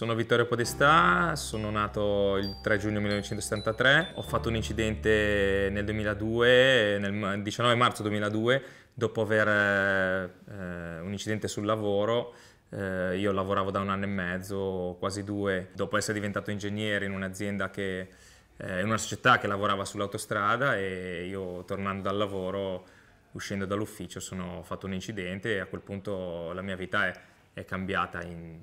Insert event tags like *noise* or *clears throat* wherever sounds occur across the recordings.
Sono Vittorio Podestà, sono nato il 3 giugno 1973, ho fatto un incidente nel 2002, nel 19 marzo 2002, dopo aver eh, un incidente sul lavoro eh, io lavoravo da un anno e mezzo, quasi due, dopo essere diventato ingegnere in un'azienda che, eh, in una società che lavorava sull'autostrada e io tornando dal lavoro, uscendo dall'ufficio, sono, fatto un incidente e a quel punto la mia vita è, è cambiata in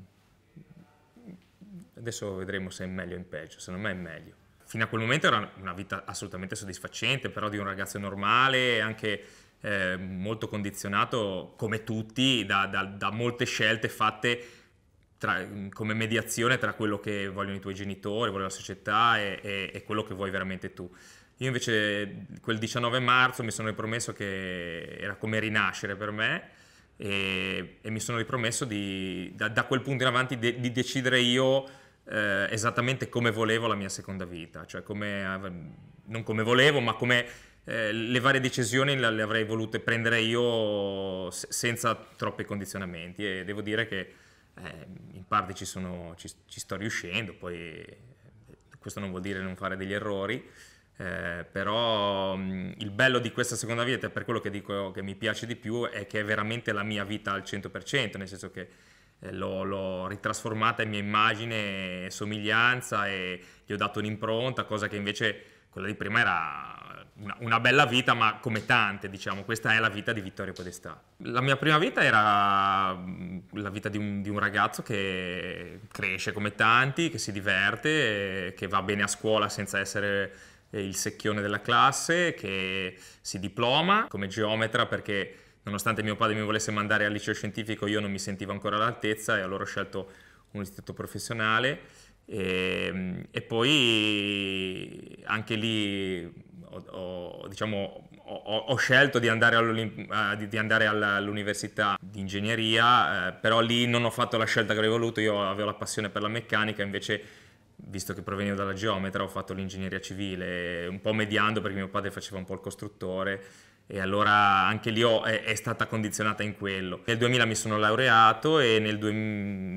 Adesso vedremo se è meglio o in peggio, secondo me è meglio. Fino a quel momento era una vita assolutamente soddisfacente, però di un ragazzo normale, anche eh, molto condizionato, come tutti, da, da, da molte scelte fatte tra, come mediazione tra quello che vogliono i tuoi genitori, vuole la società e, e, e, quello che vuoi veramente tu. Io invece quel 19 marzo mi sono ripromesso che era come rinascere per me e, e mi sono ripromesso di, da, da, quel punto in avanti de, di decidere io eh, esattamente come volevo la mia seconda vita, cioè come, non come volevo, ma come eh, le varie decisioni le, avrei volute prendere io senza troppi condizionamenti e devo dire che eh, in parte ci, sono, ci, ci, sto riuscendo, poi eh, questo non vuol dire non fare degli errori. Eh, però mh, mm, il bello di questa seconda vita, per quello che dico che mi piace di più, è che è veramente la mia vita al 100%, nel senso che eh, l'ho, l'ho ritrasformata in mia immagine e somiglianza e gli ho dato un'impronta, cosa che invece quella di prima era una, una, bella vita, ma come tante, diciamo, questa è la vita di Vittorio Podestà. La mia prima vita era mm, la vita di un, di un ragazzo che cresce come tanti, che si diverte, che va bene a scuola senza essere eh, il secchione della classe, che si diploma come geometra perché nonostante mio padre mi volesse mandare al liceo scientifico, io non mi sentivo ancora all'altezza e allora ho scelto un istituto professionale e, ehm, e poi anche lì ho, ho, diciamo, ho, ho scelto di andare, eh, di andare, all'università di ingegneria, eh, però lì non ho fatto la scelta che avrei voluto, io avevo la passione per la meccanica, invece visto che provenivo dalla geometra ho fatto l'ingegneria civile, un po' mediando perché mio padre faceva un po' il costruttore e allora anche lì ho, è, è, stata condizionata in quello. Nel 2000 mi sono laureato e nel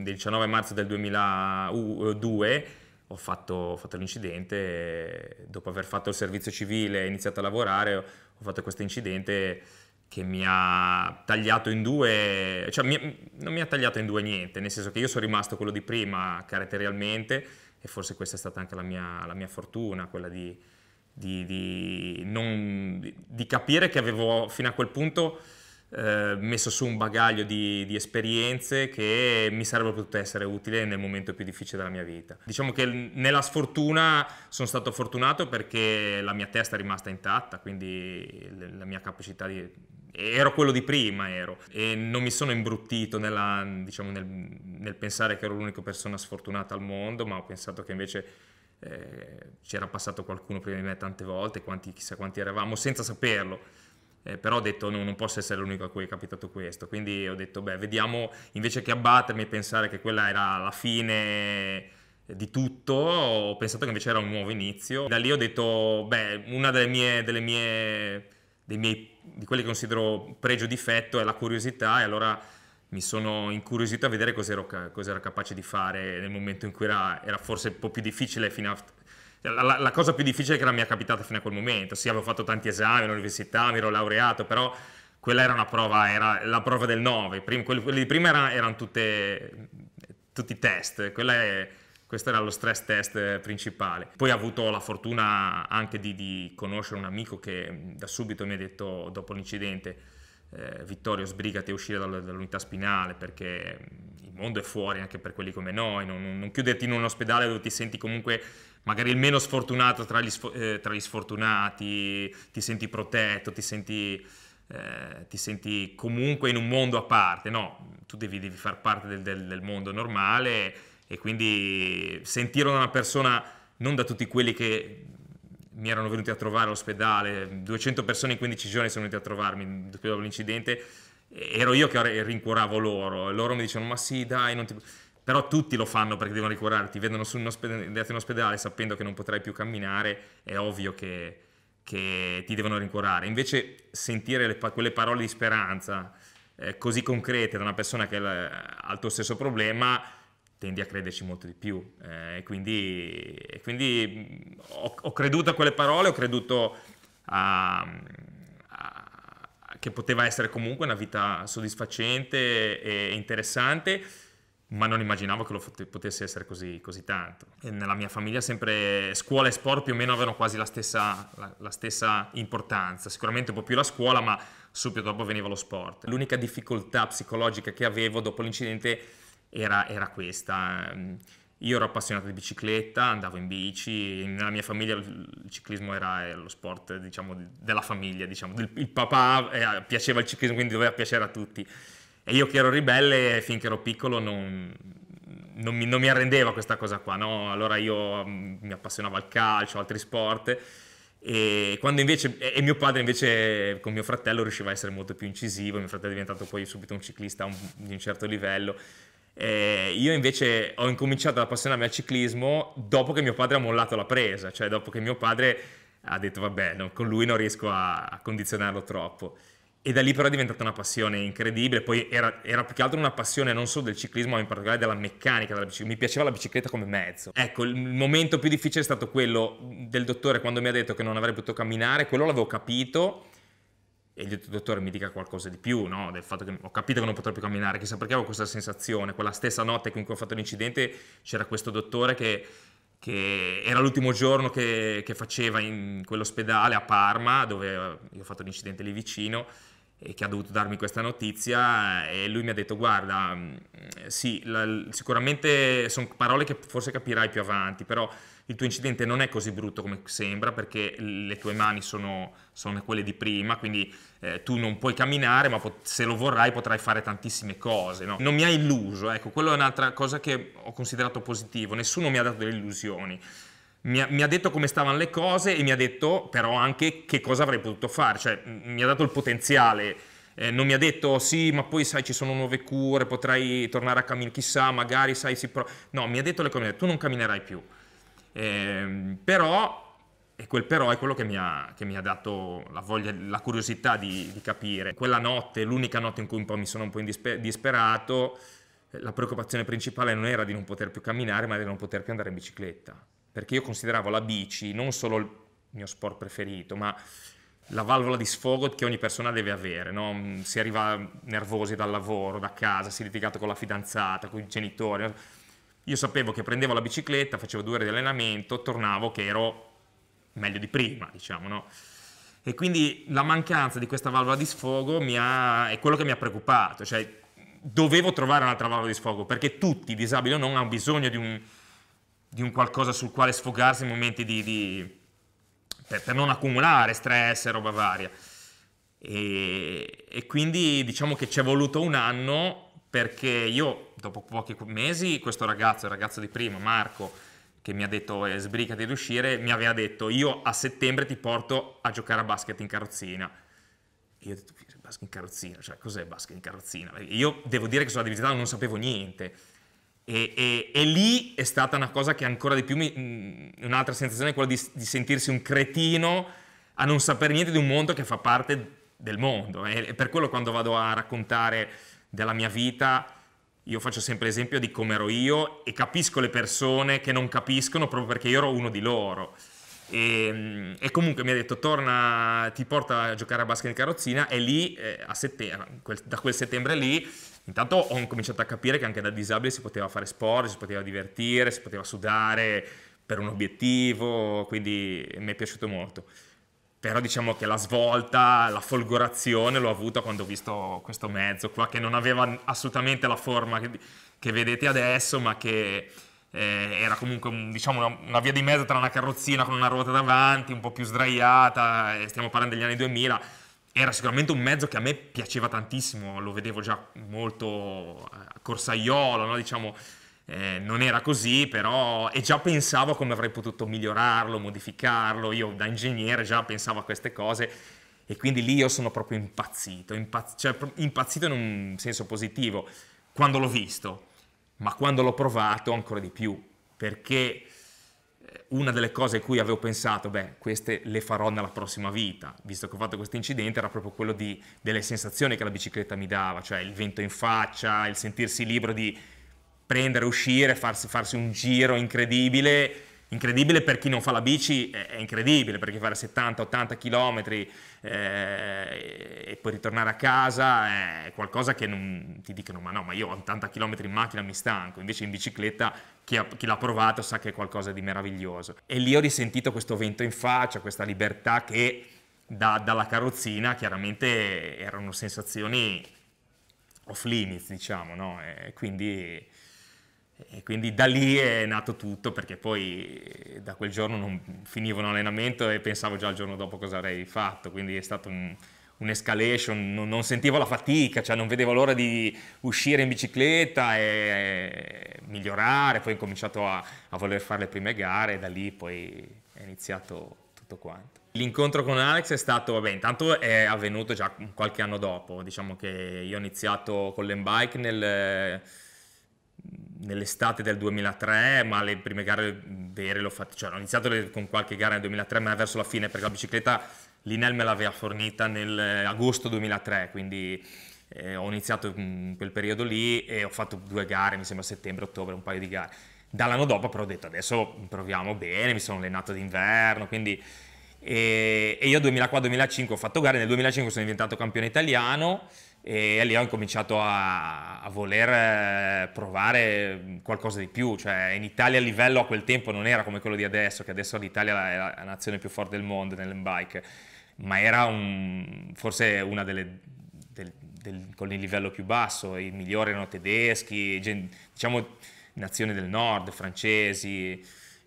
19 marzo del 2002 ho fatto, ho fatto l'incidente, dopo aver fatto il servizio civile e iniziato a lavorare ho fatto questo incidente che mi ha tagliato in due, cioè mi, non mi ha tagliato in due niente, nel senso che io sono rimasto quello di prima caratterialmente e forse questa è stata anche la mia, la mia fortuna, quella di di, di, non, di capire che avevo fino a quel punto eh, messo su un bagaglio di, di, esperienze che mi sarebbero potute essere utili nel momento più difficile della mia vita. Diciamo che nella sfortuna sono stato fortunato perché la mia testa è rimasta intatta, quindi la mia capacità di... Ero quello di prima, ero, e non mi sono imbruttito nella, diciamo, nel, nel pensare che ero l'unica persona sfortunata al mondo, ma ho pensato che invece eh, c'era passato qualcuno prima di me tante volte, quanti, chissà quanti eravamo, senza saperlo. Eh, però ho detto no, non posso essere l'unico a cui è capitato questo, quindi ho detto beh vediamo invece che abbattermi e pensare che quella era la fine di tutto, ho pensato che invece era un nuovo inizio. Da lì ho detto beh una delle mie, delle mie dei miei, di quelli che considero pregio difetto è la curiosità e allora mi sono incuriosito a vedere cosa era capace di fare nel momento in cui era, era forse un po' più difficile fino a... Cioè, la, la, la, cosa più difficile che era mi è capitata fino a quel momento, sì avevo fatto tanti esami all'università, mi ero laureato, però quella era una prova, era la prova del 9, quelli, di prima erano, erano tutte, tutti test, è, questo era lo stress test principale. Poi ho avuto la fortuna anche di, di conoscere un amico che da subito mi ha detto, dopo l'incidente, eh, Vittorio sbrigati a uscire dal, dall'unità spinale perché mm, il mondo è fuori anche per quelli come noi, non, non, chiuderti in un ospedale dove ti senti comunque magari il meno sfortunato tra gli, eh, tra gli sfortunati, ti senti protetto, ti senti, eh, ti senti, comunque in un mondo a parte, no, tu devi, devi far parte del, del, del mondo normale e quindi sentire una persona non da tutti quelli che mi erano venuti a trovare all'ospedale, 200 persone in 15 giorni sono venute a trovarmi dopo l'incidente, ero io che rincuoravo loro, loro mi dicevano ma sì dai, non ti... però tutti lo fanno perché devono rincuorare, ti vedono su un ospedale, in ospedale sapendo che non potrai più camminare, è ovvio che, che ti devono rincuorare, invece sentire le, quelle parole di speranza eh, così concrete da una persona che ha il tuo stesso problema, tendi a crederci molto di più. Eh, e quindi, e quindi mm, ho, ho, creduto a quelle parole, ho creduto a, a, che poteva essere comunque una vita soddisfacente e interessante, ma non immaginavo che lo potesse essere così, così tanto. E nella mia famiglia sempre scuola e sport più o meno avevano quasi la stessa, la, la stessa importanza, sicuramente un po' più la scuola, ma subito dopo veniva lo sport. L'unica difficoltà psicologica che avevo dopo l'incidente era, era questa. Ehm, io ero appassionato di bicicletta, andavo in bici, nella mia famiglia il ciclismo era lo sport diciamo, della famiglia, diciamo. il papà eh, piaceva il ciclismo quindi doveva piacere a tutti e io che ero ribelle finché ero piccolo non, non, mi, non mi, arrendeva questa cosa qua, no? allora io mm, mi appassionavo al calcio, altri sport e, invece, e, mio padre invece con mio fratello riusciva a essere molto più incisivo, mio fratello è diventato poi subito un ciclista di un certo livello eh, io invece ho incominciato ad appassionarmi al ciclismo dopo che mio padre ha mollato la presa, cioè dopo che mio padre ha detto vabbè, no, con lui non riesco a, a, condizionarlo troppo. E da lì però è diventata una passione incredibile, poi era, era, più che altro una passione non solo del ciclismo, ma in particolare della meccanica della bicicletta. Mi piaceva la bicicletta come mezzo. Ecco, il momento più difficile è stato quello del dottore quando mi ha detto che non avrei potuto camminare, quello l'avevo capito, e il dottore mi dica qualcosa di più, no? del fatto che ho capito che non potrò più camminare, chissà perché avevo questa sensazione, quella stessa notte in cui ho fatto l'incidente c'era questo dottore che, che era l'ultimo giorno che, che faceva in quell'ospedale a Parma, dove io ho fatto l'incidente lì vicino, e che ha dovuto darmi questa notizia eh, e lui mi ha detto guarda mm, sì la, sicuramente sono parole che forse capirai più avanti però il tuo incidente non è così brutto come sembra perché le tue mani sono, sono quelle di prima quindi eh, tu non puoi camminare ma pot- se lo vorrai potrai fare tantissime cose no? non mi ha illuso ecco quello è un'altra cosa che ho considerato positivo nessuno mi ha dato delle illusioni mi ha, mi ha, detto come stavano le cose e mi ha detto però anche che cosa avrei potuto fare, cioè mi ha dato il potenziale, eh, non mi ha detto sì ma poi sai ci sono nuove cure, potrai tornare a camminare, chissà magari sai si pro... No, mi ha detto le cose, tu non camminerai più. Eh, però e quel però è quello che mi ha, che mi ha dato la voglia, la curiosità di, di capire. Quella notte, l'unica notte in cui mi sono un po' disperato, eh, la preoccupazione principale non era di non poter più camminare, ma di non poter più andare in bicicletta perché io consideravo la bici non solo il mio sport preferito, ma la valvola di sfogo che ogni persona deve avere, no? Mm, si arriva nervosi dal lavoro, da casa, si è litigato con la fidanzata, con i genitori. Io sapevo che prendevo la bicicletta, facevo due ore di allenamento, tornavo che ero meglio di prima, diciamo, no? E quindi la mancanza di questa valvola di sfogo ha, è quello che mi ha preoccupato, cioè dovevo trovare un'altra valvola di sfogo perché tutti, disabili o non, hanno bisogno di un, di un qualcosa sul quale sfogarsi in momenti di... di per, per, non accumulare stress e roba varia. E, e quindi diciamo che ci è voluto un anno perché io, dopo pochi mesi, questo ragazzo, il ragazzo di prima, Marco, che mi ha detto eh, sbrigati ad uscire, mi aveva detto io a settembre ti porto a giocare a basket in carrozzina. E io ho detto basket in carrozzina, cioè cos'è basket in carrozzina? Io devo dire che sulla diversità non sapevo niente. E, e, e, lì è stata una cosa che ancora di più mi, mm, un'altra sensazione è quella di, di, sentirsi un cretino a non sapere niente di un mondo che fa parte del mondo. E, e per quello quando vado a raccontare della mia vita, io faccio sempre esempio di come ero io e capisco le persone che non capiscono proprio perché io ero uno di loro. E, ehm, e, comunque mi ha detto torna ti porta a giocare a basket in carrozzina e lì eh, settem- quel, da quel settembre lì Intanto ho cominciato a capire che anche da disabile si poteva fare sport, si poteva divertire, si poteva sudare per un obiettivo, quindi mi è piaciuto molto. Però diciamo che la svolta, la folgorazione l'ho avuta quando ho visto questo mezzo qua, che non aveva assolutamente la forma che, che vedete adesso, ma che eh, era comunque diciamo, una, una, via di mezzo tra una carrozzina con una ruota davanti, un po' più sdraiata, stiamo parlando degli anni 2000, era sicuramente un mezzo che a me piaceva tantissimo, lo vedevo già molto eh, corsaiolo, no? diciamo, eh, non era così, però, e già pensavo come avrei potuto migliorarlo, modificarlo, io da ingegnere già pensavo a queste cose e quindi lì io sono proprio impazzito, impazz- cioè impazzito in un senso positivo, quando l'ho visto, ma quando l'ho provato ancora di più, perché una delle cose a cui avevo pensato, beh, queste le farò nella prossima vita, visto che ho fatto questo incidente, era proprio quello di, delle sensazioni che la bicicletta mi dava, cioè il vento in faccia, il sentirsi libero di prendere, uscire, farsi, farsi un giro incredibile incredibile per chi non fa la bici è, incredibile perché fare 70-80 km eh, e poi ritornare a casa è qualcosa che non, ti dicono ma no ma io 80 km in macchina mi stanco invece in bicicletta chi, ha, chi l'ha provato sa che è qualcosa di meraviglioso e lì ho risentito questo vento in faccia questa libertà che da, dalla carrozzina chiaramente erano sensazioni off limits diciamo no? E quindi e quindi da lì è nato tutto perché poi eh, da quel giorno non finivo un allenamento e pensavo già il giorno dopo cosa avrei fatto, quindi è stato un, un'escalation, non, non, sentivo la fatica, cioè non vedevo l'ora di uscire in bicicletta e, e eh, migliorare, poi ho cominciato a, a, voler fare le prime gare e da lì poi è iniziato tutto quanto. L'incontro con Alex è stato, vabbè, intanto è avvenuto già qualche anno dopo, diciamo che io ho iniziato con l'embike nel nell'estate del 2003, ma le prime gare vere l'ho fatte, cioè ho iniziato le, con qualche gara nel 2003, ma è verso la fine perché la bicicletta l'Inel me l'aveva fornita nell'agosto eh, 2003, quindi eh, ho iniziato in quel periodo lì e ho fatto due gare, mi sembra settembre, ottobre, un paio di gare. Dall'anno dopo però ho detto adesso proviamo bene, mi sono allenato d'inverno, quindi e, e io 2004-2005 ho fatto gare, nel 2005 sono diventato campione italiano e lì ho incominciato a, a, voler eh, provare qualcosa di più, cioè in Italia il livello a quel tempo non era come quello di adesso, che adesso l'Italia è la, la nazione più forte del mondo nell'embike, ma era un, forse una delle, del, del, con il livello più basso, i migliori erano tedeschi, gen, diciamo nazioni del nord, francesi,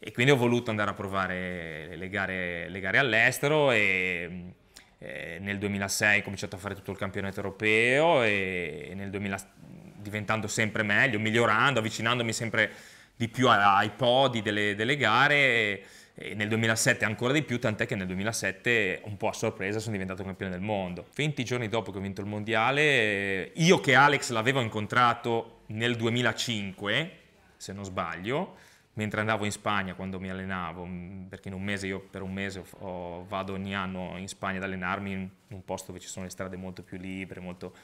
e quindi ho voluto andare a provare le gare, le gare all'estero e, eh, nel 2006 ho cominciato a fare tutto il campionato europeo e, nel 2000, diventando sempre meglio, migliorando, avvicinandomi sempre di più ai podi delle, delle gare. E, e nel 2007 ancora di più, tant'è che nel 2007 un po' a sorpresa sono diventato campione del mondo. 20 giorni dopo che ho vinto il mondiale, io che Alex l'avevo incontrato nel 2005, se non sbaglio, mentre andavo in Spagna quando mi allenavo, mm, perché in un mese io per un mese ho, vado ogni anno in Spagna ad allenarmi in un posto dove ci sono le strade molto più libere, molto,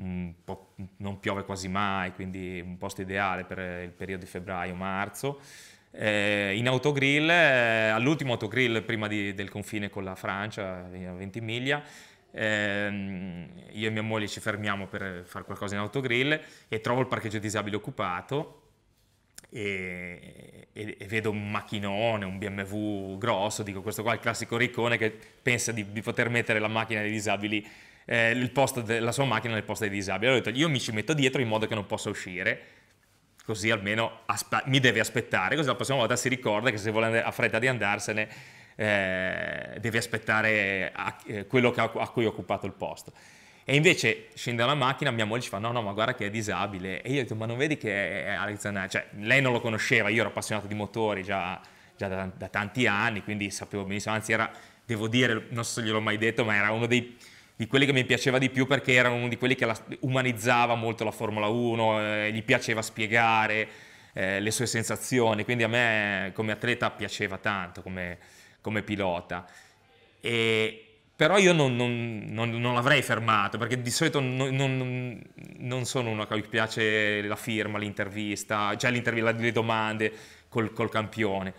mm, non piove quasi mai, quindi un posto ideale per il periodo di febbraio-marzo. Eh, in autogrill, eh, all'ultimo autogrill prima di, del confine con la Francia, eh, a Ventimiglia, eh, io e mia moglie ci fermiamo per fare qualcosa in autogrill e trovo il parcheggio disabile occupato e, e, e, vedo un macchinone, un BMW grosso, dico questo qua è il classico riccone che pensa di, di poter mettere la macchina dei disabili, eh, de, la sua macchina nel posto dei disabili. Allora ho detto io mi ci metto dietro in modo che non possa uscire, così almeno aspa- mi deve aspettare, così la prossima volta si ricorda che se vuole, ha fretta di andarsene eh, deve aspettare a, eh, quello a, a cui ho occupato il posto. E invece scende dalla macchina, mia moglie ci fa: No, no, ma guarda che è disabile. E io ho detto: Ma non vedi che è Alex Cioè, lei non lo conosceva, io ero appassionato di motori già, già da, da, tanti anni, quindi sapevo benissimo. Anzi, era, devo dire, non so se gliel'ho mai detto, ma era uno dei, di quelli che mi piaceva di più perché era uno di quelli che la, umanizzava molto la Formula 1, eh, gli piaceva spiegare eh, le sue sensazioni. Quindi a me, come atleta, piaceva tanto come, come pilota. E però io non, non, non, non l'avrei fermato, perché di solito non, sono uno a cui piace la firma, l'intervista, cioè l'intervista, le domande col, col campione.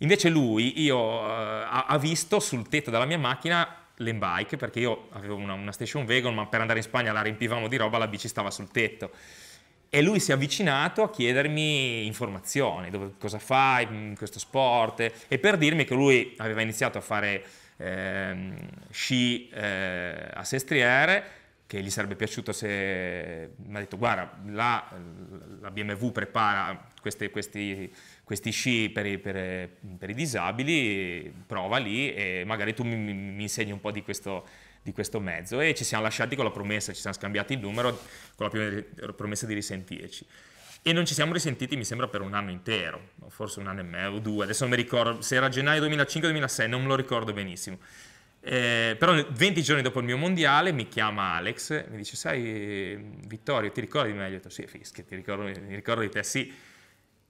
Invece lui io, uh, ha visto sul tetto della mia macchina l'embike, perché io avevo una, una, station wagon, ma per andare in Spagna la riempivamo di roba, la bici stava sul tetto. E lui si è avvicinato a chiedermi informazioni, dove, cosa fai in mm, questo sport, e per dirmi che lui aveva iniziato a fare ehm, sci eh, a Sestriere, che gli sarebbe piaciuto se mi ha detto guarda la, la BMW prepara queste, questi, questi, sci per i, per, per i, disabili, prova lì e magari tu mi, mi insegni un po' di questo, di questo, mezzo e ci siamo lasciati con la promessa, ci siamo scambiati il numero con la promessa di risentirci e non ci siamo risentiti, mi sembra, per un anno intero, forse un anno e mezzo o due, adesso non mi ricordo, se era gennaio 2005-2006, non me lo ricordo benissimo. Eh, però 20 giorni dopo il mio mondiale mi chiama Alex, mi dice, sai Vittorio, ti ricordi di me? Io ho detto, sì, fischia, ti ricordo, mi ricordo di te, sì.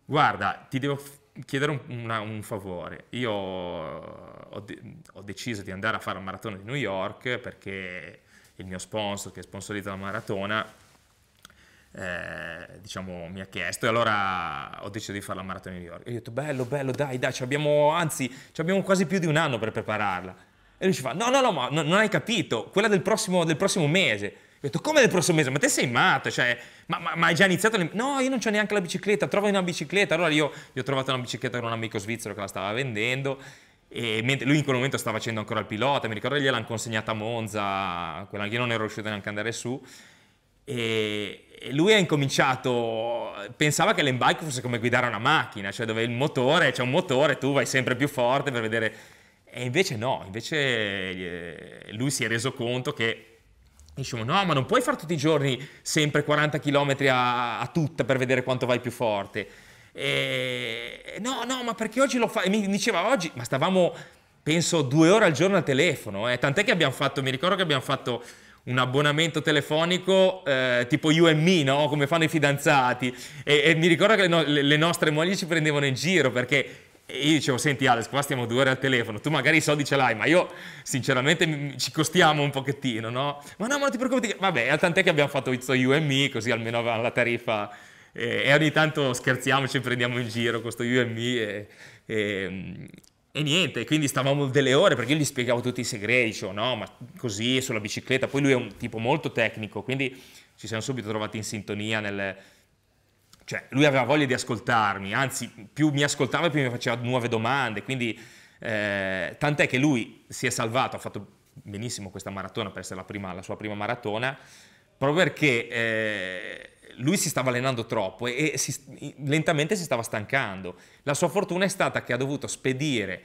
Guarda, ti devo chiedere un, una, un favore. Io ho, de- ho, deciso di andare a fare la maratona di New York perché il mio sponsor che sponsorizza la maratona eh, diciamo, mi ha chiesto e allora ho deciso di fare la maratona di New York. E io ho detto, bello, bello, dai, dai, abbiamo, anzi, abbiamo quasi più di un anno per prepararla. E lui ci fa, no, no, no, ma no, non hai capito, quella del prossimo, del prossimo mese. Ho detto, come del prossimo mese? Ma te sei matto, cioè, ma, ma, ma, hai già iniziato? No, io non ho neanche la bicicletta, trova una bicicletta. Allora io gli ho trovato una bicicletta con un amico svizzero che la stava vendendo, e mentre lui in quel momento stava facendo ancora il pilota, mi ricordo che gliel'hanno consegnata a Monza, quella che io non ero riuscito neanche ad andare su, e, lui ha incominciato, pensava che l'embike fosse come guidare una macchina, cioè dove il motore, c'è un motore, tu vai sempre più forte per vedere... E invece no, invece eh, lui si è reso conto che Diciamo, no, ma non puoi fare tutti i giorni sempre 40 km a, a tutta per vedere quanto vai più forte. E, no, no, ma perché oggi lo fa? E mi diceva oggi, ma stavamo, penso, due ore al giorno al telefono, eh? tant'è che abbiamo fatto, mi ricordo che abbiamo fatto un abbonamento telefonico eh, tipo you and me, no? come fanno i fidanzati. E, e mi ricordo che le, no- le nostre mogli ci prendevano in giro perché io dicevo, senti Alex, qua stiamo due ore al telefono, tu magari i soldi ce l'hai, ma io sinceramente ci costiamo un pochettino, no? Ma no, ma non ti preoccupi, vabbè, tant'è che abbiamo fatto questo You and Me, così almeno avevamo la tariffa eh, e ogni tanto scherziamo, ci prendiamo in giro con questo You and Me e, e, e niente, quindi stavamo delle ore perché io gli spiegavo tutti i segreti, dicevo no, ma così sulla bicicletta, poi lui è un tipo molto tecnico, quindi ci siamo subito trovati in sintonia nel... Cioè, lui aveva voglia di ascoltarmi, anzi, più mi ascoltava più mi faceva nuove domande, quindi eh, tant'è che lui si è salvato, ha fatto benissimo questa maratona per essere la, prima, la sua prima maratona, proprio perché eh, lui si stava allenando troppo e, e si, lentamente si stava stancando. La sua fortuna è stata che ha dovuto spedire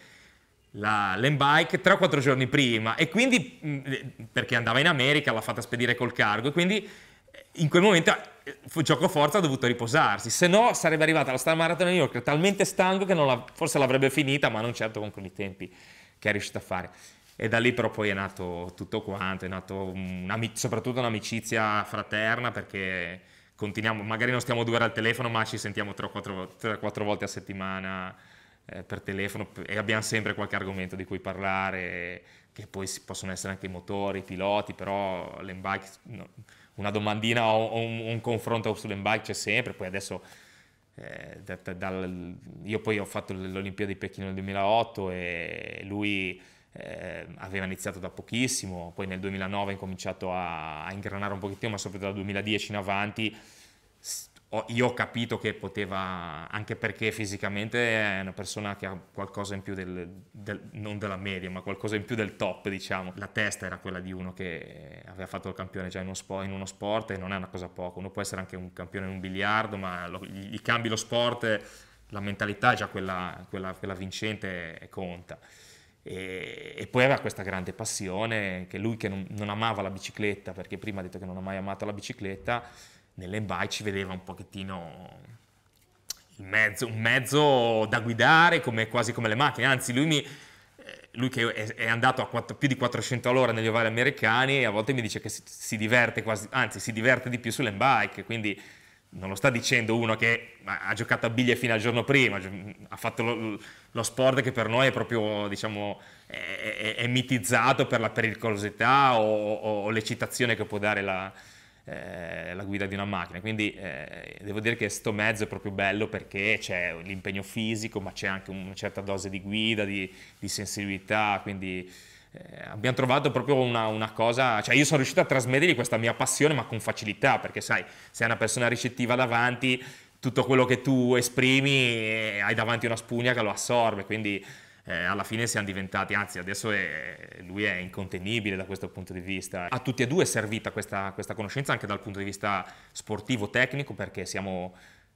la l'embike 3-4 giorni prima e quindi mm, eh, perché andava in America l'ha fatta spedire col cargo e quindi eh, in quel momento eh, gioco forza ha dovuto riposarsi, se no sarebbe arrivata alla Star Marathon a New York talmente stanco che la, forse l'avrebbe finita, ma non certo con quei tempi che è riuscito a fare. E da lì però poi è nato tutto quanto, è nato una, soprattutto un'amicizia fraterna perché continuiamo, magari non stiamo due ore al telefono, ma ci sentiamo 3-4 volte a settimana eh, per telefono e abbiamo sempre qualche argomento di cui parlare, che poi possono essere anche i motori, i piloti, però l'embike, no, una domandina o un, un confronto sull'embike c'è sempre, poi adesso... Eh, da, da, dal, io poi ho fatto l'Olimpiade di Pechino nel 2008 e lui eh, aveva iniziato da pochissimo, poi nel 2009 ha incominciato a, a, ingranare un pochettino, ma soprattutto dal 2010 in avanti ho, io ho capito che poteva, anche perché fisicamente è una persona che ha qualcosa in più del, del, non della media, ma qualcosa in più del top, diciamo. La testa era quella di uno che aveva fatto il campione già in uno, sport, in uno sport e non è una cosa poco, uno può essere anche un campione in un biliardo, ma lo, gli cambi lo sport, la mentalità è già quella, quella, quella vincente e conta. E, e, poi aveva questa grande passione che lui che non, non, amava la bicicletta, perché prima ha detto che non ha mai amato la bicicletta, nelle ci vedeva un pochettino mezzo, un mezzo da guidare come, quasi come le macchine, anzi lui mi, eh, lui che è, andato a 4, più di 400 all'ora negli ovali americani a volte mi dice che si, si diverte quasi, anzi si diverte di più sull'embike quindi non lo sta dicendo uno che ha giocato a biglie fino al giorno prima, ha fatto lo, lo sport che per noi è proprio, diciamo, è, è, è mitizzato per la pericolosità o, o, o l'eccitazione che può dare la, eh, la, guida di una macchina. Quindi eh, devo dire che questo mezzo è proprio bello perché c'è l'impegno fisico, ma c'è anche una certa dose di guida, di, di sensibilità, quindi eh, abbiamo trovato proprio una, una, cosa, cioè io sono riuscito a trasmettergli questa mia passione ma con facilità, perché sai, se hai una persona ricettiva davanti, tutto quello che tu esprimi eh, hai davanti una spugna che lo assorbe, quindi eh, alla fine siamo diventati, anzi adesso è, lui è incontenibile da questo punto di vista. A tutti e due è servita questa, questa conoscenza anche dal punto di vista sportivo, tecnico, perché siamo...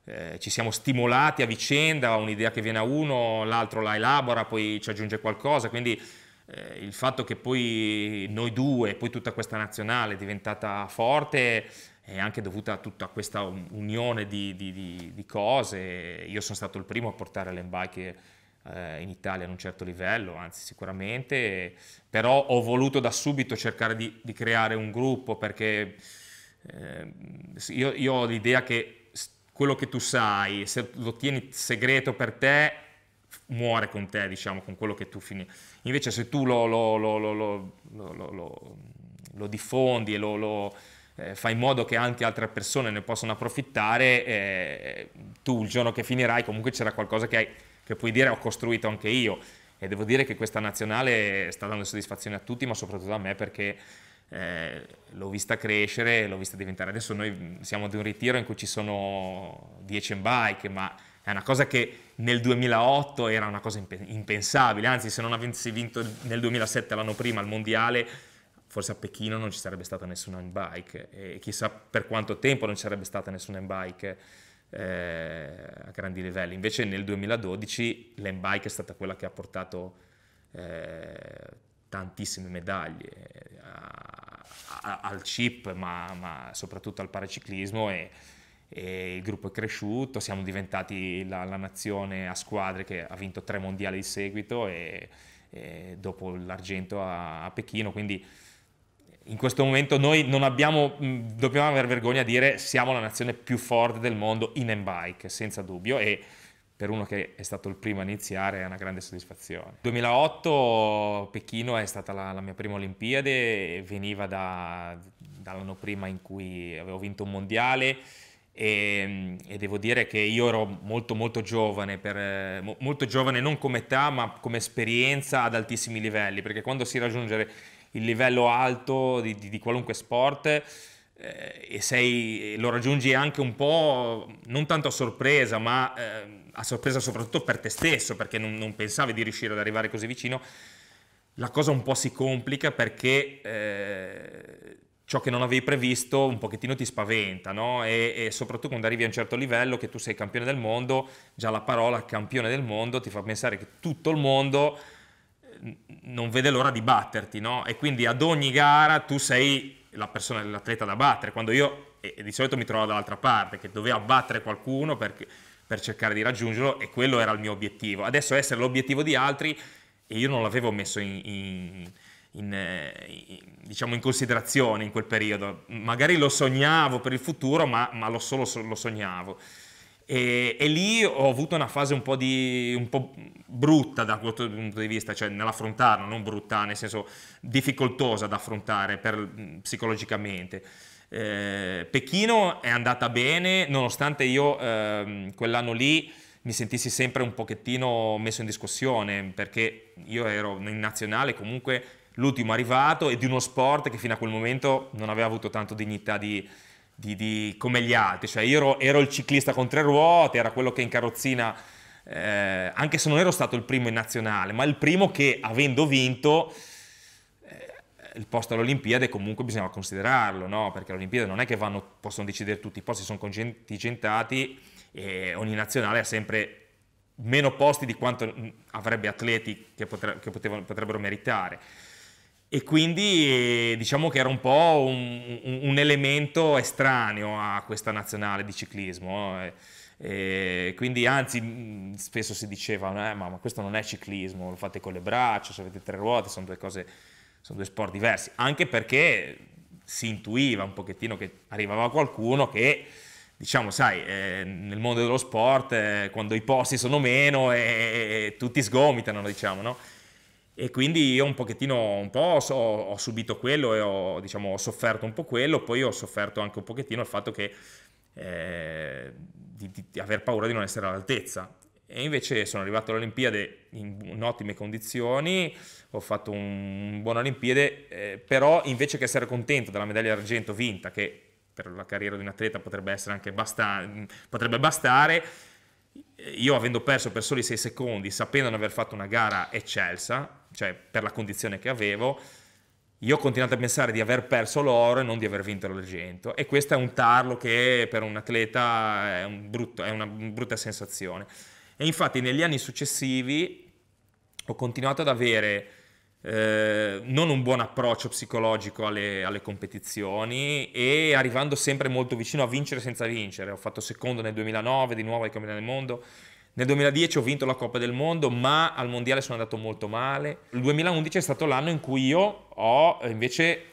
Eh, ci siamo stimolati a vicenda, un'idea che viene a uno, l'altro la elabora, poi ci aggiunge qualcosa, quindi eh, il fatto che poi noi due, poi tutta questa nazionale è diventata forte è anche dovuta a tutta questa unione di, di, di, di cose. Io sono stato il primo a portare le bike eh, in Italia ad un certo livello, anzi sicuramente, però ho voluto da subito cercare di, creare un gruppo perché eh, io, io ho l'idea che quello che tu sai, se lo tieni segreto per te, muore con te, diciamo, con quello che tu fini. Invece se tu lo, lo, lo, lo diffondi e lo, eh, fai in modo che anche altre persone ne possano approfittare, eh, tu il giorno che finirai comunque c'era qualcosa che, hai, che puoi dire ho costruito anche io. E devo dire che questa nazionale sta dando soddisfazione a tutti, ma soprattutto a me perché... Eh, l'ho vista crescere, l'ho vista diventare. Adesso noi siamo di un ritiro in cui ci sono 10 in bike, ma è una cosa che nel 2008 era una cosa impensabile, anzi se non avessi vinto nel 2007 l'anno prima il mondiale, forse a Pechino non ci sarebbe stata nessuna bike e chissà per quanto tempo non ci sarebbe stata nessuna handbike eh, a grandi livelli. Invece nel 2012 l'handbike è stata quella che ha portato eh, tantissime medaglie eh, a, a, al chip ma, ma soprattutto al paraciclismo e, e il gruppo è cresciuto, siamo diventati la, la, nazione a squadre che ha vinto tre mondiali di seguito e, e dopo l'argento a, a, Pechino, quindi in questo momento noi non abbiamo, mm, dobbiamo aver vergogna a dire siamo la nazione più forte del mondo in bike, senza dubbio, e per uno che è stato il primo a iniziare è una grande soddisfazione. 2008 Pechino è stata la, la mia prima Olimpiade, veniva da, dall'anno prima in cui avevo vinto un mondiale, e, ehm, e, devo dire che io ero molto molto giovane, per, eh, molto giovane non come età ma come esperienza ad altissimi livelli, perché quando si raggiunge il livello alto di, di, di qualunque sport eh, e sei, lo raggiungi anche un po' non tanto a sorpresa, ma eh, a sorpresa soprattutto per te stesso, perché non, non pensavi di riuscire ad arrivare così vicino, la cosa un po' si complica perché... Eh, ciò che non avevi previsto un pochettino ti spaventa, no? E, e, soprattutto quando arrivi a un certo livello, che tu sei campione del mondo, già la parola campione del mondo ti fa pensare che tutto il mondo eh, non vede l'ora di batterti, no? E quindi ad ogni gara tu sei la persona, l'atleta da battere, quando io e di solito mi trovo dall'altra parte, che dovevo battere qualcuno perché, per cercare di raggiungerlo e quello era il mio obiettivo. Adesso essere l'obiettivo di altri e io non l'avevo messo in, in in, eh, in, diciamo in, considerazione in quel periodo. Magari lo sognavo per il futuro, ma, ma lo solo lo sognavo. E, e, lì ho avuto una fase un po', di, un po brutta da quel punto di vista, cioè nell'affrontarlo, non brutta, nel senso difficoltosa da affrontare per, psicologicamente. Eh, Pechino è andata bene, nonostante io eh, quell'anno lì mi sentissi sempre un pochettino messo in discussione, perché io ero in nazionale comunque l'ultimo arrivato e di uno sport che fino a quel momento non aveva avuto tanto dignità di, di, di, come gli altri. Cioè io ero, ero, il ciclista con tre ruote, era quello che in carrozzina, eh, anche se non ero stato il primo in nazionale, ma il primo che avendo vinto eh, il posto all'Olimpiade comunque bisognava considerarlo, no? perché le Olimpiadi non è che vanno, possono decidere tutti, i posti sono contingentati e ogni nazionale ha sempre meno posti di quanto avrebbe atleti che, potre, che potevano, potrebbero meritare e quindi diciamo che era un po' un, un, elemento estraneo a questa nazionale di ciclismo. Eh. E, quindi anzi mm, spesso si diceva eh, ma, ma, questo non è ciclismo, lo fate con le braccia, se avete tre ruote, sono due cose, sono due sport diversi, anche perché si intuiva un pochettino che arrivava qualcuno che diciamo, sai, eh, nel mondo dello sport, eh, quando i posti sono meno, eh, eh, eh tutti sgomitano, diciamo, no? E quindi io un pochettino, un po' so, ho subito quello e ho, diciamo, ho sofferto un po' quello, poi ho sofferto anche un pochettino il fatto che eh, di, di, di, aver paura di non essere all'altezza. E invece sono arrivato alle Olimpiadi in, in ottime condizioni, ho fatto un, un buon Olimpiade, eh, però invece che essere contento della medaglia d'argento vinta, che per la carriera di un atleta potrebbe, basta, potrebbe bastare, io avendo perso per soli 6 secondi, sapendo di aver fatto una gara eccelsa, cioè per la condizione che avevo, io ho continuato a pensare di aver perso l'oro e non di aver vinto l'argento. E questo è un tarlo che per un atleta è, un brutto, è una brutta sensazione. E infatti negli anni successivi ho continuato ad avere eh, non un buon approccio psicologico alle, alle, competizioni e arrivando sempre molto vicino a vincere senza vincere. Ho fatto secondo nel 2009 di nuovo ai campionati del Mondo, nel 2010 ho vinto la Coppa del Mondo, ma al Mondiale sono andato molto male. Il 2011 è stato l'anno in cui io ho eh, invece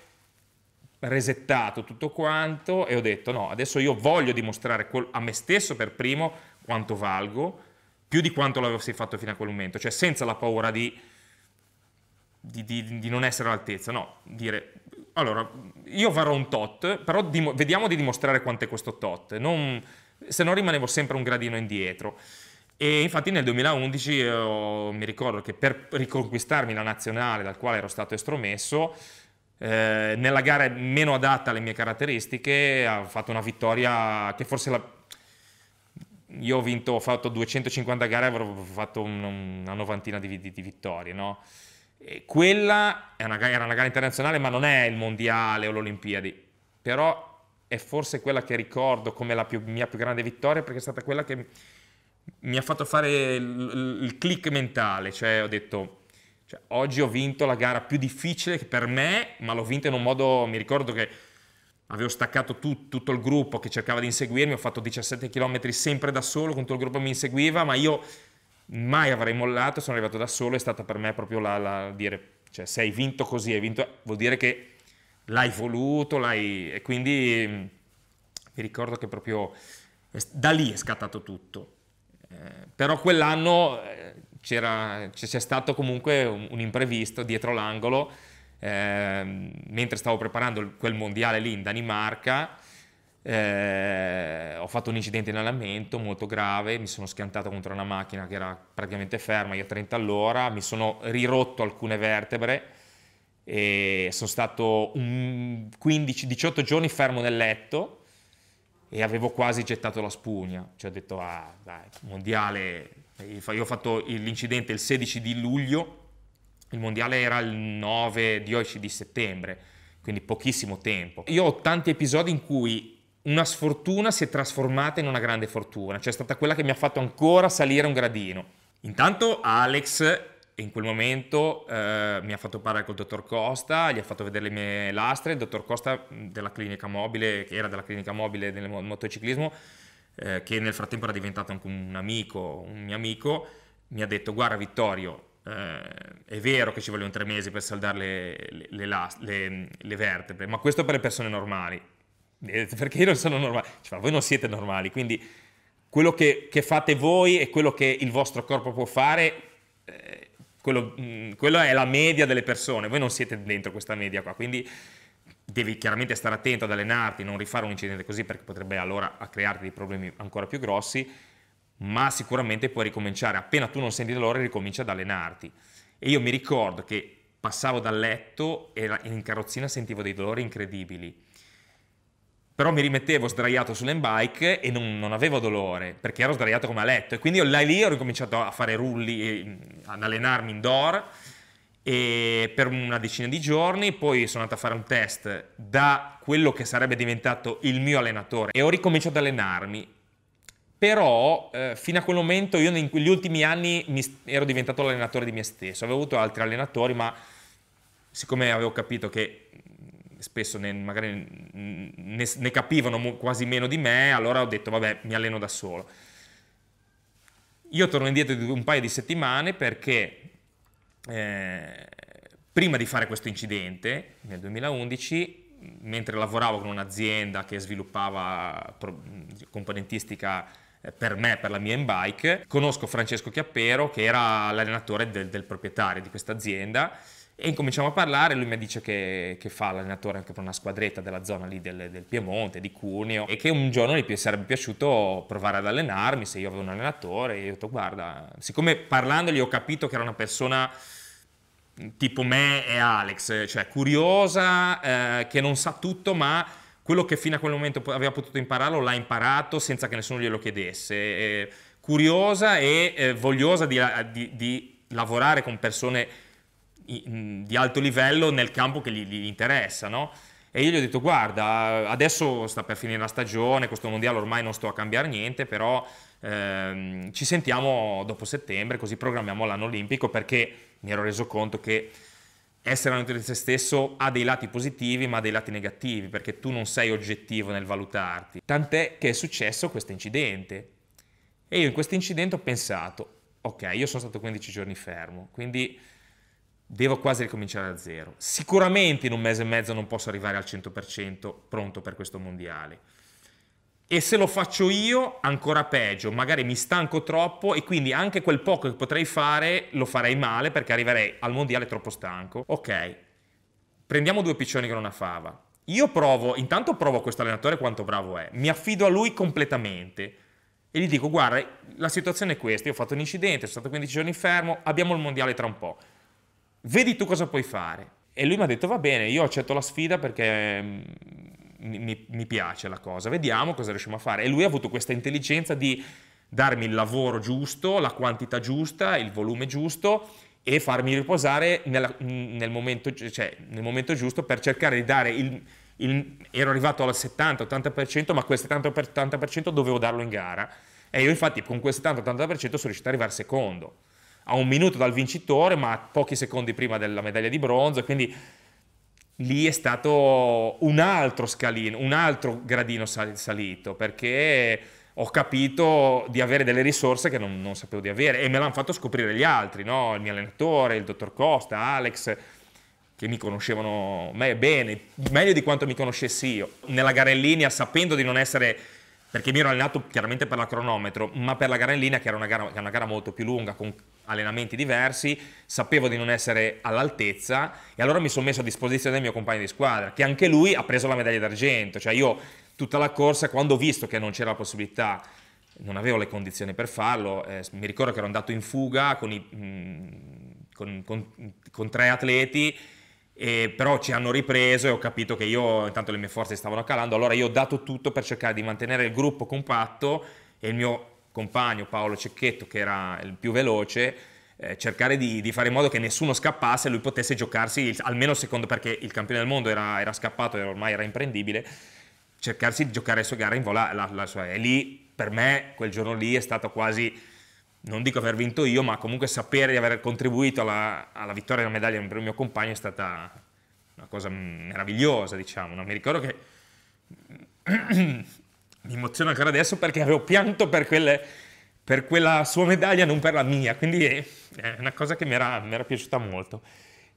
resettato tutto quanto e ho detto no, adesso io voglio dimostrare a me stesso per primo quanto valgo, più di quanto l'avessi fatto fino a quel momento, cioè senza la paura di, di, di, di non essere all'altezza, no, dire allora io farò un tot, però dim- vediamo di dimostrare quanto è questo tot, non, se no rimanevo sempre un gradino indietro. E infatti nel 2011 eh, mi ricordo che per riconquistarmi la nazionale dal quale ero stato estromesso, eh, nella gara meno adatta alle mie caratteristiche, ho fatto una vittoria che forse la... io ho vinto, ho fatto 250 gare, e avrò fatto un, una novantina di, di, di vittorie, no? quella una, era una gara internazionale, ma non è il mondiale o l'Olimpiadi, però è forse quella che ricordo come la più, mia più grande vittoria perché è stata quella che mi ha fatto fare il, il click mentale, cioè ho detto cioè, oggi ho vinto la gara più difficile per me, ma l'ho vinta in un modo, mi ricordo che avevo staccato tu, tutto il gruppo che cercava di inseguirmi, ho fatto 17 km sempre da solo, tutto il gruppo mi inseguiva, ma io mai avrei mollato, sono arrivato da solo, è stata per me proprio la, la dire, cioè se hai vinto così, hai vinto, vuol dire che l'hai voluto, l'hai... e quindi mm, mi ricordo che proprio da lì è scattato tutto. Eh, però quell'anno eh, c'era, c'è stato comunque un, un imprevisto dietro l'angolo, eh, mentre stavo preparando quel mondiale lì in Danimarca, eh, ho fatto un incidente in allenamento molto grave, mi sono schiantato contro una macchina che era praticamente ferma, io a 30 all'ora, mi sono rirotto alcune vertebre e sono stato 15-18 giorni fermo nel letto e avevo quasi gettato la spugna, cioè ho detto ah dai, mondiale, io ho fatto l'incidente il 16 di luglio, il mondiale era il 9-10 di settembre, quindi pochissimo tempo. Io ho tanti episodi in cui una sfortuna si è trasformata in una grande fortuna, cioè è stata quella che mi ha fatto ancora salire un gradino. Intanto Alex in quel momento eh, mi ha fatto parlare col dottor Costa, gli ha fatto vedere le mie lastre, il dottor Costa della clinica mobile, che era della clinica mobile del motociclismo, eh, che nel frattempo era diventato anche un amico, un mio amico, mi ha detto guarda Vittorio, eh, è vero che ci vogliono tre mesi per saldare le, le, le, last, le, vertebre, ma questo per le persone normali, perché io non sono normale, cioè, voi non siete normali, quindi quello che, che, fate voi e quello che il vostro corpo può fare eh, quello, mh, mm, quella è la media delle persone, voi non siete dentro questa media qua, quindi devi chiaramente stare attento ad allenarti, non rifare un incidente così perché potrebbe allora crearti dei problemi ancora più grossi, ma sicuramente puoi ricominciare, appena tu non senti dolore ricomincia ad allenarti. E io mi ricordo che passavo dal letto e in carrozzina sentivo dei dolori incredibili però mi rimettevo sdraiato sull'embike e non, non, avevo dolore perché ero sdraiato come a letto e quindi io, là lì ho ricominciato a fare rulli, mm, ad allenarmi indoor e per una decina di giorni poi sono andato a fare un test da quello che sarebbe diventato il mio allenatore e ho ricominciato ad allenarmi però eh, fino a quel momento io negli ultimi anni ero diventato l'allenatore di me stesso avevo avuto altri allenatori ma siccome avevo capito che spesso ne, magari ne, ne capivano quasi meno di me, allora ho detto vabbè mi alleno da solo. Io torno indietro di un paio di settimane perché eh, prima di fare questo incidente, nel 2011, mentre lavoravo con un'azienda che sviluppava componentistica eh, per me, per la mia in-bike, conosco Francesco Chiappero che era l'allenatore del, del proprietario di questa azienda e incominciamo a parlare, lui mi dice che, che fa l'allenatore anche per una squadretta della zona lì del, del, Piemonte, di Cuneo, e che un giorno gli sarebbe piaciuto provare ad allenarmi se io avevo un allenatore. E io ho detto, guarda, siccome parlandogli ho capito che era una persona tipo me e Alex, cioè curiosa, eh, che non sa tutto, ma quello che fino a quel momento aveva potuto impararlo l'ha imparato senza che nessuno glielo chiedesse. Eh, curiosa e eh, vogliosa di, di, di lavorare con persone di alto livello nel campo che gli, gli interessa, no? E io gli ho detto, guarda, adesso sta per finire la stagione, questo mondiale ormai non sto a cambiare niente, però ehm, ci sentiamo dopo settembre, così programmiamo l'anno olimpico, perché mi ero reso conto che essere anonimo di se stesso ha dei lati positivi, ma ha dei lati negativi, perché tu non sei oggettivo nel valutarti. Tant'è che è successo questo incidente. E io in questo incidente ho pensato, ok, io sono stato 15 giorni fermo, quindi devo quasi ricominciare da zero. Sicuramente in un mese e mezzo non posso arrivare al 100% pronto per questo mondiale. E se lo faccio io, ancora peggio, magari mi stanco troppo e quindi anche quel poco che potrei fare lo farei male perché arriverei al mondiale troppo stanco. Ok, prendiamo due piccioni con una fava. Io provo, intanto provo questo allenatore quanto bravo è, mi affido a lui completamente e gli dico guarda la situazione è questa, io ho fatto un incidente, sono stato 15 giorni fermo, abbiamo il mondiale tra un po' vedi tu cosa puoi fare. E lui mi ha detto, va bene, io accetto la sfida perché mm, mi, mi piace la cosa, vediamo cosa riusciamo a fare. E lui ha avuto questa intelligenza di darmi il lavoro giusto, la quantità giusta, il volume giusto e farmi riposare nella, nel, momento, cioè, nel, momento, giusto per cercare di dare il, il ero arrivato al 70-80%, ma quel 70-80% dovevo darlo in gara. E io infatti con quel 70-80% sono riuscito ad arrivare secondo a un minuto dal vincitore, ma pochi secondi prima della medaglia di bronzo, quindi lì è stato un altro scalino, un altro gradino salito, perché ho capito di avere delle risorse che non, non sapevo di avere e me l'hanno fatto scoprire gli altri, no? il mio allenatore, il dottor Costa, Alex, che mi conoscevano me bene, meglio di quanto mi conoscessi io. Nella gara in linea, sapendo di non essere perché mi ero allenato chiaramente per la cronometro, ma per la gara in linea, che era una gara, una gara molto più lunga, con allenamenti diversi, sapevo di non essere all'altezza e allora mi sono messo a disposizione del mio compagno di squadra, che anche lui ha preso la medaglia d'argento, cioè io tutta la corsa quando ho visto che non c'era la possibilità non avevo le condizioni per farlo, eh, mi ricordo che ero andato in fuga con, i, mm, con, con, con tre atleti, e, però ci hanno ripreso e ho capito che io intanto le mie forze stavano calando, allora io ho dato tutto per cercare di mantenere il gruppo compatto e il mio compagno Paolo Cecchetto, che era il più veloce, eh, cercare di, di, fare in modo che nessuno scappasse e lui potesse giocarsi il, almeno secondo, perché il campione del mondo era, era scappato e ormai era imprendibile, cercarsi di giocare la sua gara in vola. La, la sua, e lì, per me, quel giorno lì è stato quasi non dico aver vinto io, ma comunque sapere di aver contribuito alla, alla vittoria della medaglia per il mio compagno è stata una cosa meravigliosa, diciamo. Non mi ricordo che mi emoziono ancora adesso perché avevo pianto per, quelle, per quella sua medaglia, non per la mia, quindi è, una cosa che mi era, mi era piaciuta molto.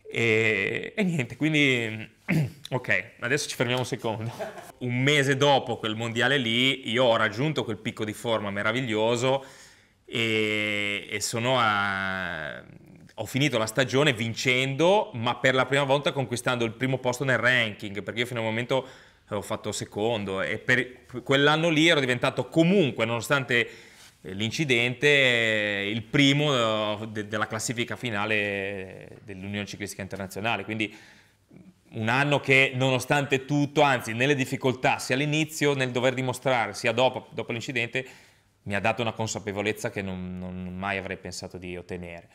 E, e, niente, quindi *clears throat* ok, adesso ci fermiamo un secondo. Un mese dopo quel mondiale lì, io ho raggiunto quel picco di forma meraviglioso e, e sono a, ho finito la stagione vincendo, ma per la prima volta conquistando il primo posto nel ranking, perché io fino al momento ho fatto secondo e per quell'anno lì ero diventato comunque, nonostante eh, l'incidente, eh, il primo eh, de- della classifica finale dell'Unione Ciclistica Internazionale. Quindi mm, un anno che nonostante tutto, anzi nelle difficoltà, sia all'inizio nel dover dimostrare, sia dopo, dopo l'incidente, mi ha dato una consapevolezza che non, non mai avrei pensato di ottenere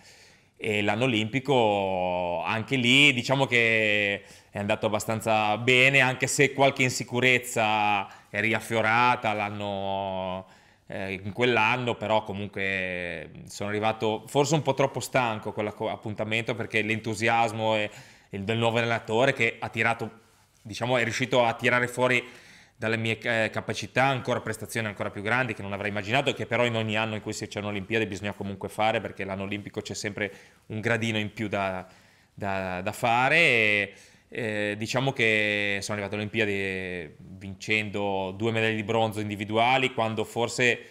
e l'anno olimpico anche lì diciamo che è andato abbastanza bene, anche se qualche insicurezza è riaffiorata l'anno eh, in quell'anno, però comunque mm, sono arrivato forse un po' troppo stanco a quell'appuntamento perché l'entusiasmo e del nuovo allenatore che ha tirato, diciamo, è riuscito a tirare fuori dalle mie eh, capacità ancora prestazioni ancora più grandi che non avrei immaginato che però in ogni anno in cui c'è un'Olimpiade bisogna comunque fare perché l'anno olimpico c'è sempre un gradino in più da, da, da fare e, eh, diciamo che sono arrivato alle Olimpiadi vincendo due medaglie di bronzo individuali quando forse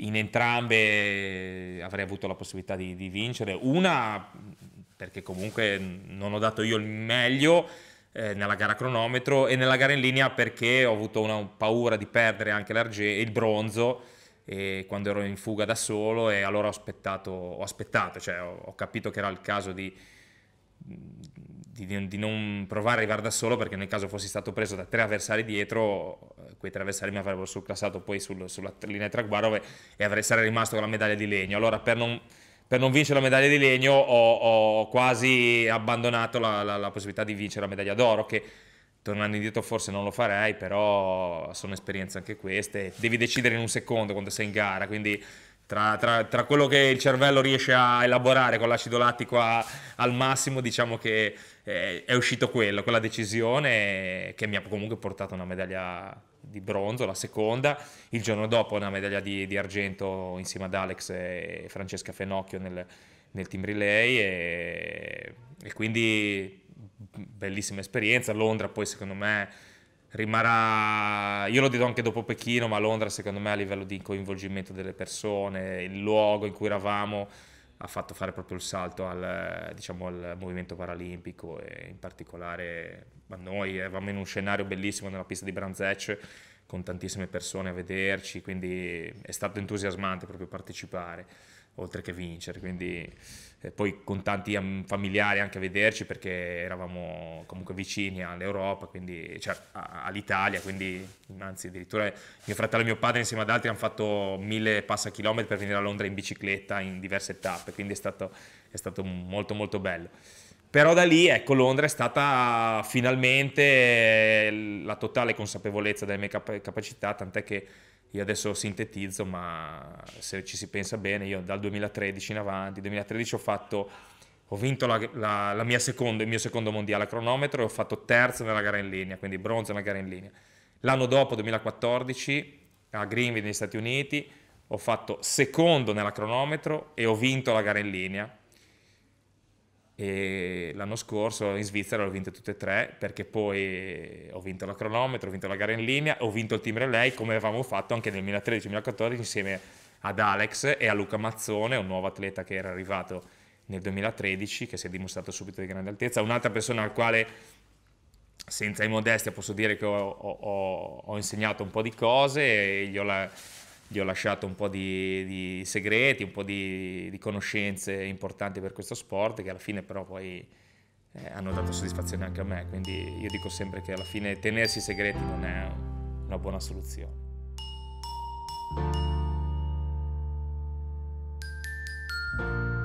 in entrambe avrei avuto la possibilità di, di vincere una perché comunque non ho dato io il meglio eh, nella gara cronometro e nella gara in linea perché ho avuto una paura di perdere anche l'argento il bronzo quando ero in fuga da solo e allora ho aspettato, ho aspettato cioè ho, ho capito che era il caso di, di, di, non provare a arrivare da solo perché nel caso fossi stato preso da tre avversari dietro, eh, quei tre avversari mi avrebbero surclassato poi sul, sulla linea traguardo e avrei, sarei rimasto con la medaglia di legno. Allora per non per non vincere la medaglia di legno ho, ho quasi abbandonato la, la, la possibilità di vincere la medaglia d'oro, che tornando indietro forse non lo farei, però sono esperienze anche queste, devi decidere in un secondo quando sei in gara, quindi tra, tra, tra, quello che il cervello riesce a elaborare con l'acido lattico a, al massimo, diciamo che eh, è uscito quello, quella decisione che mi ha comunque portato una medaglia di bronzo, la seconda, il giorno dopo una medaglia di, di argento insieme ad Alex e Francesca Fenocchio nel, nel team relay e, e quindi bellissima esperienza, Londra poi secondo me È, rimarrà, io lo dico anche dopo Pechino, ma Londra secondo me a livello di coinvolgimento delle persone, il luogo in cui eravamo ha fatto fare proprio il salto al, diciamo, al movimento paralimpico e in particolare ma noi eravamo in un scenario bellissimo nella pista di Branzec con tantissime persone a vederci, quindi è stato entusiasmante proprio partecipare, oltre che vincere. Quindi eh, poi con tanti am- mm, familiari anche a vederci perché eravamo comunque vicini all'Europa, quindi, cioè, a- all'Italia, quindi anzi addirittura mio fratello e mio padre insieme ad altri hanno fatto mille passachilometri per venire a Londra in bicicletta in diverse tappe, quindi è stato, è stato molto molto bello. Però da lì, ecco, Londra è stata finalmente eh, la totale consapevolezza delle mie cap- capacità, tant'è che io adesso sintetizzo, ma se ci si pensa bene, io dal 2013 in avanti, 2013 ho fatto ho vinto la, la, la mia seconda, il mio secondo mondiale a cronometro e ho fatto terzo nella gara in linea, quindi bronzo nella gara in linea. L'anno dopo, 2014, a Greenville negli Stati Uniti, ho fatto secondo nella cronometro e ho vinto la gara in linea e l'anno scorso in Svizzera l'ho vinta tutte e tre perché poi eh, ho vinto la cronometro, ho vinto la gara in linea, ho vinto il team relay come avevamo fatto anche nel 2013-2014 insieme ad Alex e a Luca Mazzone, un nuovo atleta che era arrivato nel 2013 che si è dimostrato subito di grande altezza, un'altra persona al quale senza immodestia posso dire che ho, ho, ho insegnato un po' di cose, e gli ho la, gli ho lasciato un po' di, di segreti, un po' di, di, conoscenze importanti per questo sport che alla fine però poi eh, hanno dato soddisfazione anche a me, quindi io dico sempre che alla fine tenersi segreti non è una buona soluzione. thank you